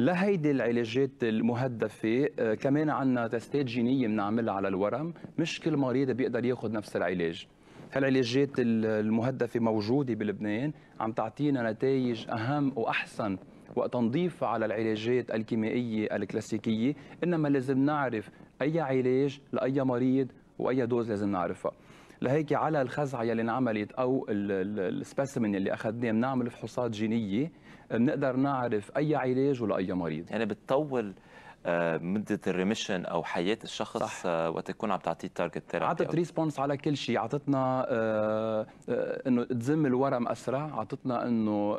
لهيدي العلاجات المهدفة آه، كمان عندنا تستات جينية بنعملها على الورم مش كل مريض بيقدر ياخذ نفس العلاج هالعلاجات المهدفة موجودة بلبنان عم تعطينا نتائج أهم وأحسن وقت نضيفها على العلاجات الكيميائية الكلاسيكية إنما لازم نعرف أي علاج لأي مريض واي دوز لازم نعرفها لهيك على الخزعه يلي انعملت او السبيسمن اللي اخذناه بنعمل فحوصات جينيه بنقدر نعرف اي علاج ولاي مريض يعني بتطول آه، مده الريميشن او حياه الشخص صح. آه، وقت تكون عم تعطيه التارجت ثيرابي عطت ريسبونس على كل شيء عطتنا آه، انه تزم الورم اسرع عطتنا انه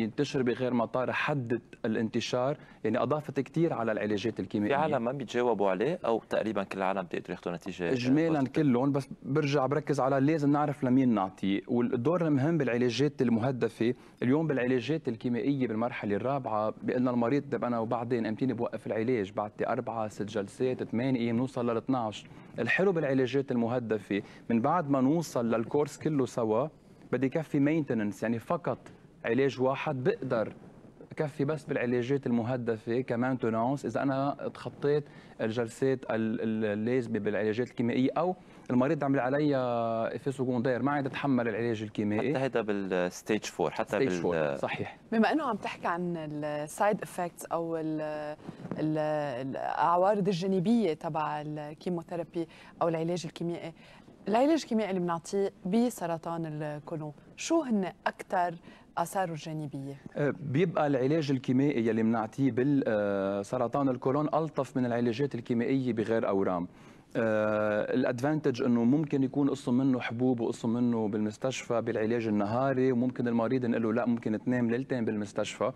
ينتشر بغير مطار حدد الانتشار يعني اضافت كثير على العلاجات الكيميائيه في عالم ما بيتجاوبوا عليه او تقريبا كل العالم بيقدروا ياخذوا نتيجه اجمالا كلهم بس برجع بركز على لازم نعرف لمين نعطي والدور المهم بالعلاجات المهدفه اليوم بالعلاجات الكيميائيه بالمرحله الرابعه بان المريض طب انا وبعدين امتين بوقف العلاج بعد أربعة ست جلسات ثمان أيام نوصل لل 12 الحلو بالعلاجات المهدفة من بعد ما نوصل للكورس كله سوا بدي كفي مينتننس يعني فقط علاج واحد بقدر كفي بس بالعلاجات المهدفه كمان اذا انا تخطيت الجلسات اللازمه بالعلاجات الكيميائيه او المريض عمل علي افي سكوندير ما عاد اتحمل العلاج الكيميائي حتى هذا بالستيج 4 حتى بال فور. صحيح بما انه عم تحكي عن السايد افكتس او الـ الـ الاعوارض الجانبيه تبع الكيموثيرابي او العلاج الكيميائي العلاج الكيميائي اللي بنعطيه بسرطان الكولون شو هن اكثر اثاره الجانبيه؟ أه، بيبقى العلاج الكيميائي اللي بنعطيه بالسرطان الكولون الطف من العلاجات الكيميائيه بغير اورام آه، الادفانتج انه ممكن يكون قصه منه حبوب وقصه منه بالمستشفى بالعلاج النهاري وممكن المريض نقول له لا ممكن تنام ليلتين بالمستشفى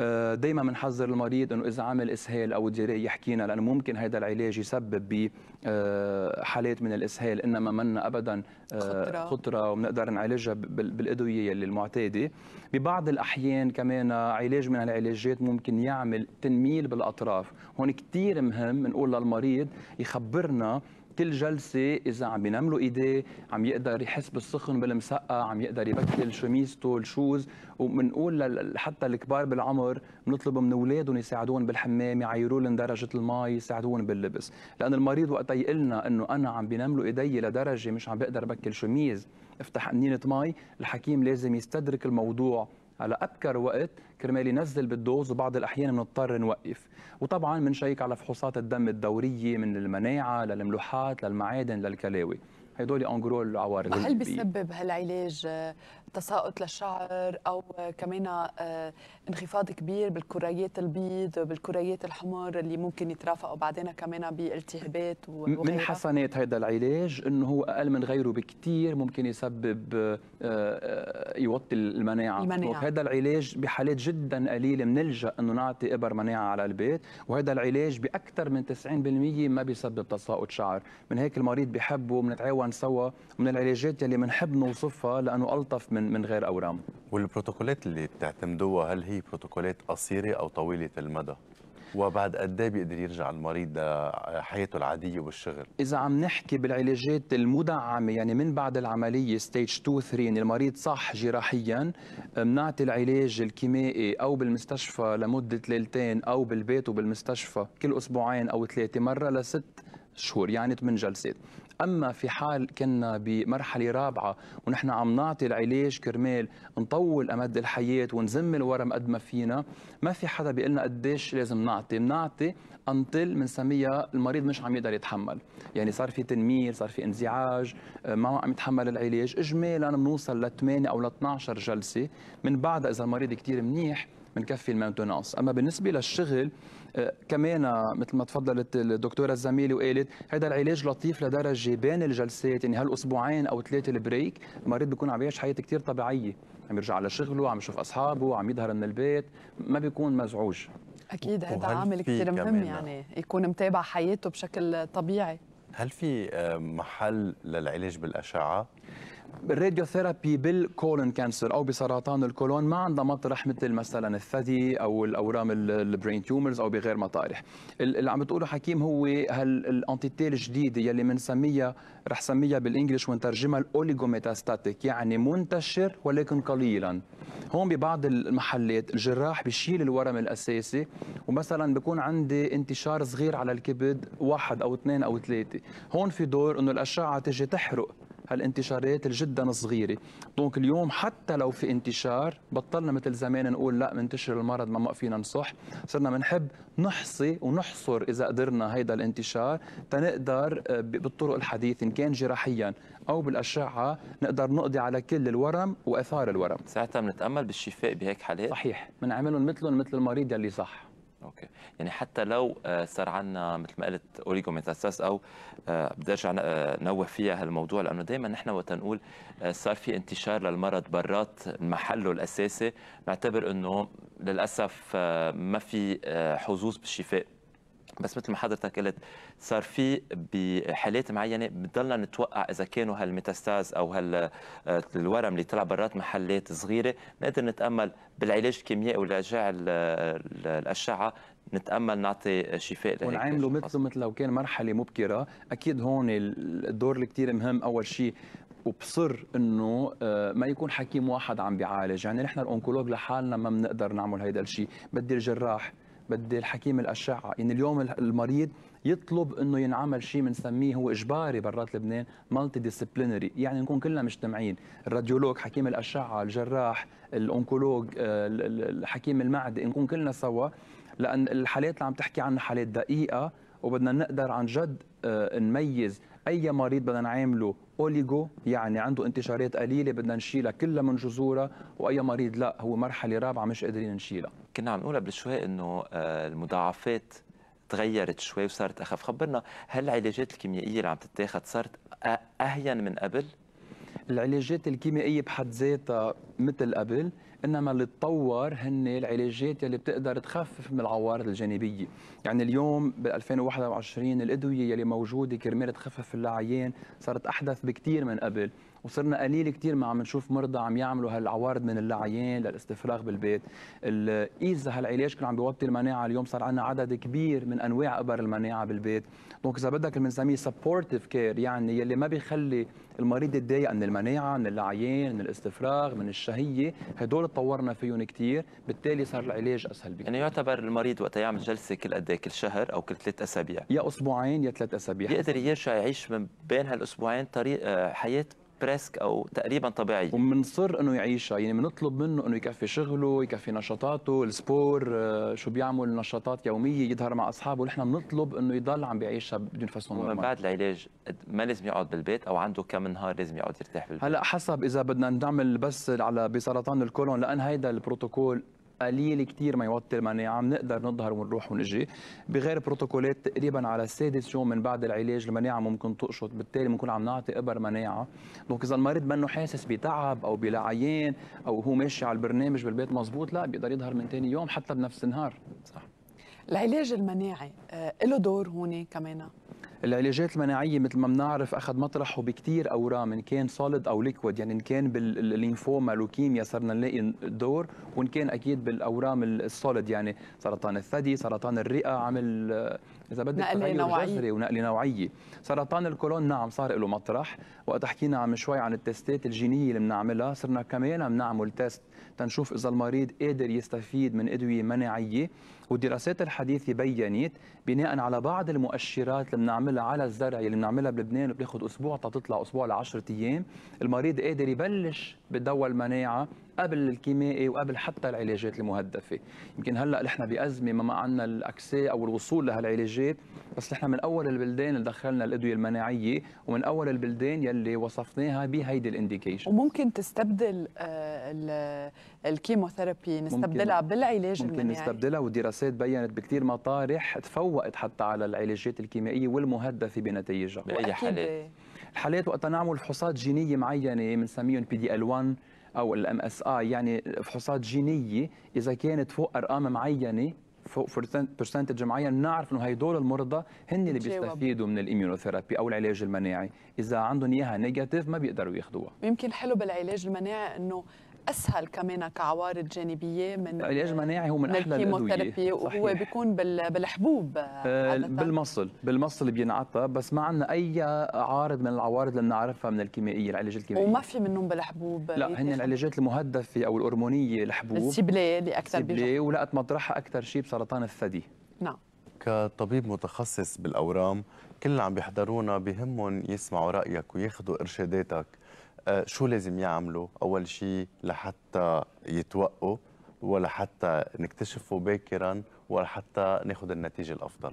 آه، دائما بنحذر المريض انه اذا عمل اسهال او الجراء يحكينا لانه ممكن هذا العلاج يسبب بحالات آه، من الاسهال انما منا ابدا آه، خطره, خطرة وبنقدر نعالجها بالادويه اللي المعتاده ببعض الاحيان كمان علاج من العلاجات ممكن يعمل تنميل بالاطراف هون كثير مهم نقول للمريض يخبرنا كل جلسه اذا عم بينملوا ايديه عم يقدر يحس بالسخن بالمسقه عم يقدر يبكل شميزته الشوز وبنقول حتى الكبار بالعمر بنطلب من اولادهم يساعدون بالحمام يعيروا لهم درجه المي يساعدون باللبس لان المريض وقت يقلنا انه انا عم بينملوا ايدي لدرجه مش عم بقدر بكل شميز افتح قنينه مي الحكيم لازم يستدرك الموضوع على ابكر وقت كرمال ينزل بالدوز وبعض الاحيان بنضطر نوقف وطبعا بنشيك على فحوصات الدم الدوريه من المناعه للملوحات للمعادن للكلاوي هدول انجرو العوارض هل بيسبب هالعلاج آه، تساقط للشعر او كمان آه، انخفاض كبير بالكريات البيض بالكريات الحمر اللي ممكن يترافقوا بعدين كمان بالتهابات من حسنات هذا العلاج انه هو اقل من غيره بكثير ممكن يسبب آه، آه، يوطي المناعه, المناعة. وهذا العلاج بحالات جدا قليله بنلجا انه نعطي ابر مناعه على البيت وهذا العلاج باكثر من 90% ما بيسبب تساقط شعر من هيك المريض بحبه بنتعاون سوا من العلاجات اللي بنحب نوصفها لانه الطف من من غير اورام والبروتوكولات اللي بتعتمدوها هل هي بروتوكولات قصيره او طويله المدى وبعد قد ايه بيقدر يرجع المريض لحياته العاديه والشغل؟ اذا عم نحكي بالعلاجات المدعمه يعني من بعد العمليه ستيج 2 3 يعني المريض صح جراحيا بنعطي العلاج الكيمائي او بالمستشفى لمده ليلتين او بالبيت وبالمستشفى كل اسبوعين او ثلاثه مره لست شهور يعني 8 جلسات اما في حال كنا بمرحله رابعه ونحن عم نعطي العلاج كرمال نطول امد الحياه ونزم الورم قد ما فينا ما في حدا بيقول لنا قديش لازم نعطي بنعطي انطل بنسميها المريض مش عم يقدر يتحمل يعني صار في تنمير صار في انزعاج آه، ما عم يتحمل العلاج اجمالا بنوصل ل 8 او ل 12 جلسه من بعدها اذا المريض كثير منيح بنكفي المينتونانس اما بالنسبه للشغل كمان مثل ما تفضلت الدكتوره الزميله وقالت هذا العلاج لطيف لدرجه بين الجلسات يعني هالاسبوعين او ثلاثه البريك المريض بيكون عم يعيش حياه كثير طبيعيه عم يرجع على شغله عم يشوف اصحابه عم يظهر من البيت ما بيكون مزعوج اكيد هذا عامل كثير مهم يعني يكون متابع حياته بشكل طبيعي هل في آه، محل للعلاج بالاشعه الراديوثيرابي بالكولون كانسر او بسرطان الكولون ما عندها مطرح مثل مثلا الثدي او الاورام البرين تيومرز او بغير مطارح اللي عم بتقوله حكيم هو هالانتيتي الجديده يلي بنسميها رح سميها بالانجلش ونترجمها الاوليجوميتاستاتيك يعني منتشر ولكن قليلا هون ببعض المحلات الجراح بشيل الورم الاساسي ومثلا بكون عندي انتشار صغير على الكبد واحد او اثنين او ثلاثه هون في دور انه الاشعه تجي تحرق هالانتشارات جدا صغيره دونك اليوم حتى لو في انتشار بطلنا مثل زمان نقول لا منتشر المرض ما فينا نصح صرنا بنحب نحصي ونحصر اذا قدرنا هيدا الانتشار تنقدر آه، بالطرق الحديثه ان كان جراحيا او بالاشعه نقدر نقضي على كل الورم واثار الورم ساعتها بنتامل بالشفاء بهيك حالات صحيح بنعملهم مثلهم مثل المريض يلي صح اوكي يعني حتى لو آه، صار عندنا مثل ما قلت ميتاستاس او آه، بدي ارجع آه، نوه فيها هالموضوع لانه دائما نحن وقت نقول صار في انتشار للمرض برات محله الاساسي نعتبر انه للاسف ما في حظوظ بالشفاء بس مثل ما حضرتك قلت صار في بحالات معينه بضلنا نتوقع اذا كانوا هالميتاستاز او هال آه، الورم اللي طلع برات محلات صغيره نقدر نتامل بالعلاج الكيميائي والرجاع الاشعه نتامل نعطي شفاء لهيك ونعامله مثله مثل لو كان مرحله مبكره اكيد هون الدور اللي كثير مهم اول شيء وبصر انه آه، ما يكون حكيم واحد عم بيعالج يعني نحن الاونكولوج لحالنا ما بنقدر نعمل هيدا الشيء بدي الجراح بدي الحكيم الاشعه يعني اليوم المريض يطلب انه ينعمل شيء بنسميه هو اجباري برات لبنان مالتي ديسيبلينري يعني نكون كلنا مجتمعين الراديولوج حكيم الاشعه الجراح الانكولوج آه، الحكيم المعدي نكون كلنا سوا لان الحالات اللي عم تحكي عنها حالات دقيقه وبدنا نقدر عن جد آه، نميز اي مريض بدنا نعامله اوليجو يعني عنده انتشارات قليله بدنا نشيلها كلها من جذورها واي مريض لا هو مرحله رابعه مش قادرين نشيلها كنا عم نقول قبل شوي انه آه، المضاعفات تغيرت شوي وصارت اخف خبرنا هل العلاجات الكيميائيه اللي عم تتاخذ صارت اهين من قبل العلاجات الكيميائيه بحد ذاتها مثل قبل انما اللي تطور هن العلاجات اللي بتقدر تخفف من العوارض الجانبيه يعني اليوم بال 2021 الادويه اللي موجوده كرمال تخفف العيان صارت احدث بكثير من قبل وصرنا قليل كثير ما عم نشوف مرضى عم يعملوا هالعوارض من العيان للاستفراغ بالبيت اذا هالعلاج كان عم بيوطي المناعه اليوم صار عندنا عدد كبير من انواع ابر المناعه بالبيت دونك اذا بدك بنسميه سبورتيف كير يعني يلي ما بيخلي المريض يتضايق من المناعه من العيان من الاستفراغ من الشهيه هدول تطورنا فيهم كثير بالتالي صار العلاج اسهل بكثير يعني يعتبر المريض وقت يعمل جلسه كل قد إيه؟ كل شهر او كل ثلاث اسابيع يا اسبوعين يا ثلاث اسابيع بيقدر يرجع يعيش من بين هالاسبوعين طريق آه، حياه بريسك او تقريبا طبيعيه وبنصر انه يعيشها يعني بنطلب منه انه يكفي شغله يكفي نشاطاته السبور آه، شو بيعمل نشاطات يوميه يظهر مع اصحابه ونحن بنطلب انه يضل عم بيعيشها بدون فسون ومن بعد العلاج ما لازم يقعد بالبيت او عنده كم نهار لازم يقعد يرتاح بالبيت هلا حسب اذا بدنا نعمل بس على بسرطان الكولون لان هيدا البروتوكول قليل كثير ما يوتر ما عم نقدر نظهر ونروح ونجي بغير بروتوكولات تقريبا على السادس يوم من بعد العلاج المناعه ممكن تقشط بالتالي بنكون عم نعطي ابر مناعه دونك اذا المريض منه حاسس بتعب او بلعيان او هو ماشي على البرنامج بالبيت مزبوط لا بيقدر يظهر من ثاني يوم حتى بنفس النهار صح العلاج المناعي آه، له دور هون كمان العلاجات المناعيه مثل ما بنعرف اخذ مطرحه بكثير اورام ان كان سوليد او ليكويد يعني ان كان بالليمفوما لوكيميا صرنا نلاقي دور وان كان اكيد بالاورام السوليد يعني سرطان الثدي سرطان الرئه عمل اذا بدك تغير نوعي. جذري ونقله نوعيه سرطان الكولون نعم صار له مطرح وقت حكينا عم شوي عن التستات الجينيه اللي بنعملها صرنا كمان عم نعمل تيست تنشوف اذا المريض قادر يستفيد من ادويه مناعيه والدراسات الحديثه بينت بناء على بعض المؤشرات اللي بنعملها على الزرع اللي بنعملها بلبنان وبتاخذ اسبوع تطلع اسبوع ل 10 ايام المريض قادر يبلش بدواء المناعه قبل الكيمائي وقبل حتى العلاجات المهدفه يمكن هلا نحن بازمه ما عندنا الاكساء او الوصول لهالعلاجات بس نحن من اول البلدان اللي دخلنا الادويه المناعيه ومن اول البلدان يلي وصفناها بهيدي الانديكيشن وممكن تستبدل آه، الكيموثيرابي نستبدلها ممكن بالعلاج ممكن المناعي نستبدلها والدراسات بينت بكثير مطارح تفوقت حتى على العلاجات الكيميائيه والمهدفه بنتائجها باي حالات الحالات وقت نعمل فحوصات جينيه معينه بنسميهم بي دي ال 1 او الام اس اي يعني فحوصات جينيه اذا كانت فوق ارقام معينه فوق برسنتج معين بنعرف انه هدول المرضى هن اللي بيستفيدوا من الايميونوثيرابي او العلاج المناعي، اذا عندهم اياها نيجاتيف ما بيقدروا ياخذوها. يمكن حلو بالعلاج المناعي انه اسهل كمان كعوارض جانبيه من العلاج المناعي هو من احلى الادويه وهو بيكون بالحبوب آه، بالمصل بالمصل بينعطى بس ما عندنا اي عارض من العوارض اللي بنعرفها من الكيميائيه العلاج الكيميائي وما في منهم بالحبوب لا إيه؟ هن العلاجات المهدفه او الهرمونيه الحبوب السبلي اللي اكثر بيجي ولقت مطرحها اكثر شيء بسرطان الثدي نعم كطبيب متخصص بالاورام كل اللي عم بيحضرونا بهمهم يسمعوا رايك وياخذوا ارشاداتك آه، شو لازم يعملوا اول شيء لحتى يتوقوا ولحتى نكتشفه باكرا ولحتى ناخذ النتيجه الافضل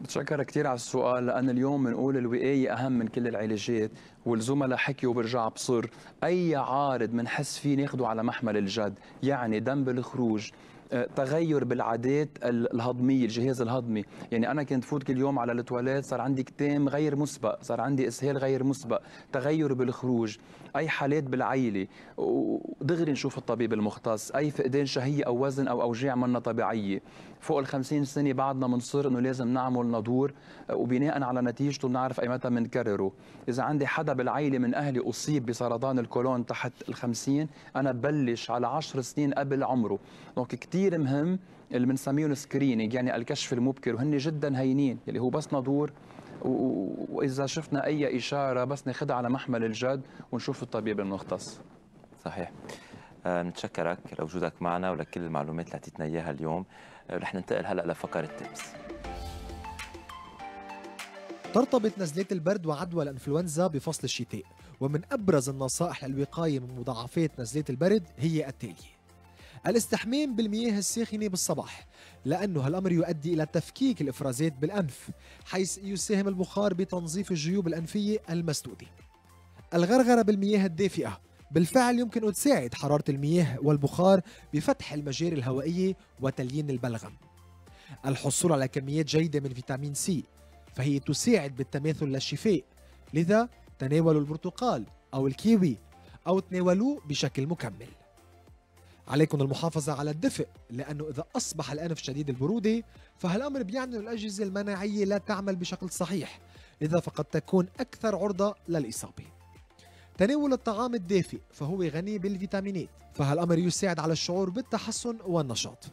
بتشكر كثير على السؤال لأن اليوم بنقول الوقاية أهم من كل العلاجات والزملاء حكيوا برجع بصر أي عارض بنحس فيه ناخده على محمل الجد يعني دم بالخروج آه، تغير بالعادات الهضميه الجهاز الهضمي يعني انا كنت فوت كل يوم على التواليت صار عندي كتام غير مسبق صار عندي اسهال غير مسبق تغير بالخروج اي حالات بالعيله ودغري نشوف الطبيب المختص اي فقدان شهيه او وزن او اوجاع منا طبيعيه فوق ال 50 سنه بعدنا بنصر انه لازم نعمل ندور وبناء على نتيجته بنعرف اي متى بنكرره اذا عندي حدا بالعيله من اهلي اصيب بسرطان الكولون تحت ال 50 انا ببلش على 10 سنين قبل عمره دونك كثير مهم اللي بنسميهم سكرينينج يعني الكشف المبكر وهن جدا هينين اللي هو بس ندور واذا شفنا اي اشاره بس ناخذها على محمل الجد ونشوف الطبيب المختص صحيح آه، نتشكرك لوجودك معنا ولكل المعلومات اللي اعطيتنا اياها اليوم آه، رح ننتقل هلا لفقره تبس ترتبط نزلات البرد وعدوى الانفلونزا بفصل الشتاء ومن ابرز النصائح للوقايه من مضاعفات نزلات البرد هي التاليه الاستحمام بالمياه الساخنه بالصباح لأنه هالأمر يؤدي إلى تفكيك الإفرازات بالأنف حيث يساهم البخار بتنظيف الجيوب الأنفية المسدودة الغرغرة بالمياه الدافئة بالفعل يمكن أن تساعد حرارة المياه والبخار بفتح المجاري الهوائية وتليين البلغم الحصول على كميات جيدة من فيتامين سي فهي تساعد بالتماثل للشفاء لذا تناولوا البرتقال أو الكيوي أو تناولوه بشكل مكمل عليكم المحافظة على الدفء لأنه إذا أصبح الأنف شديد البرودة فهالأمر بيعني أن الأجهزة المناعية لا تعمل بشكل صحيح لذا فقد تكون أكثر عرضة للإصابة تناول الطعام الدافئ فهو غني بالفيتامينات فهالأمر يساعد على الشعور بالتحسن والنشاط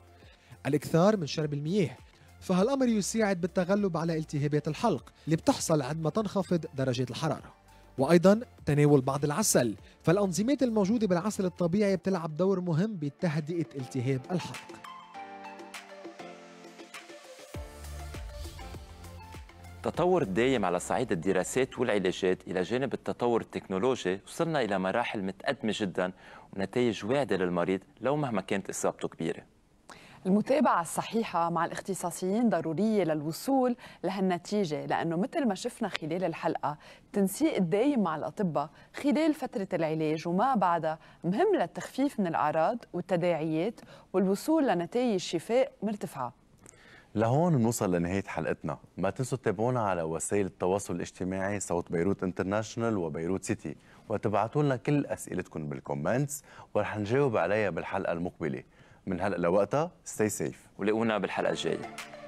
الإكثار من شرب المياه فهالأمر يساعد بالتغلب على التهابات الحلق اللي بتحصل عندما تنخفض درجات الحرارة وأيضا تناول بعض العسل فالأنظمات الموجودة بالعسل الطبيعي بتلعب دور مهم بتهدئة التهاب الحلق التطور الدائم على صعيد الدراسات والعلاجات إلى جانب التطور التكنولوجي وصلنا إلى مراحل متقدمة جدا ونتائج واعدة للمريض لو مهما كانت إصابته كبيرة المتابعة الصحيحة مع الاختصاصيين ضرورية للوصول لهالنتيجة لأنه مثل ما شفنا خلال الحلقة التنسيق الدايم مع الأطباء خلال فترة العلاج وما بعدها مهم للتخفيف من الأعراض والتداعيات والوصول لنتائج شفاء مرتفعة لهون بنوصل لنهاية حلقتنا ما تنسوا تتابعونا على وسائل التواصل الاجتماعي صوت بيروت انترناشونال وبيروت سيتي وتبعتوا لنا كل أسئلتكم بالكومنتس ورح نجاوب عليها بالحلقة المقبلة من هلا لوقتها ستي سيف ولاقونا بالحلقه الجايه